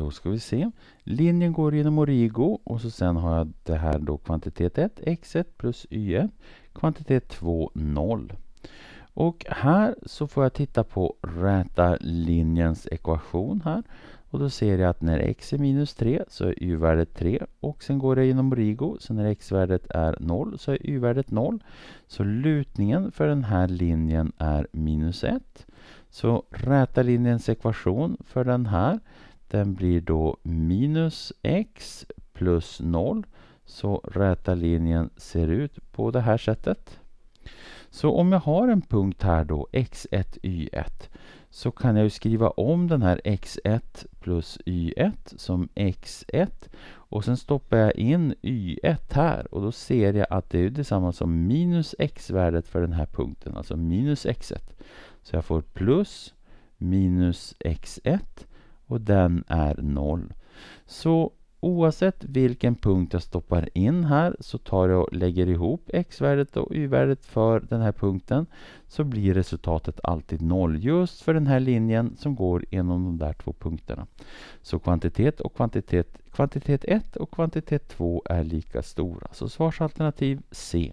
Då ska vi se. Linjen går genom origo och så sen har jag det här då kvantitet 1, x1 plus y1, kvantitet 2, 0. Och här så får jag titta på räta linjens ekvation här. Och då ser jag att när x är minus 3 så är y-värdet 3 och sen går det genom origo så när x-värdet är 0 så är y-värdet 0. Så lutningen för den här linjen är minus 1. Så räta linjens ekvation för den här den blir då minus x plus 0. Så räta linjen ser ut på det här sättet. Så om jag har en punkt här då, x1, y1, så kan jag skriva om den här x1 plus y1 som x1 och sen stoppar jag in y1 här och då ser jag att det är detsamma som minus x-värdet för den här punkten, alltså minus x1. Så jag får plus minus x1 och den är 0. Så oavsett vilken punkt jag stoppar in här så tar jag och lägger ihop x-värdet och y-värdet för den här punkten så blir resultatet alltid 0 just för den här linjen som går genom de där två punkterna. Så kvantitet och kvantitet, kvantitet 1 och kvantitet 2 är lika stora. Så svarsalternativ C.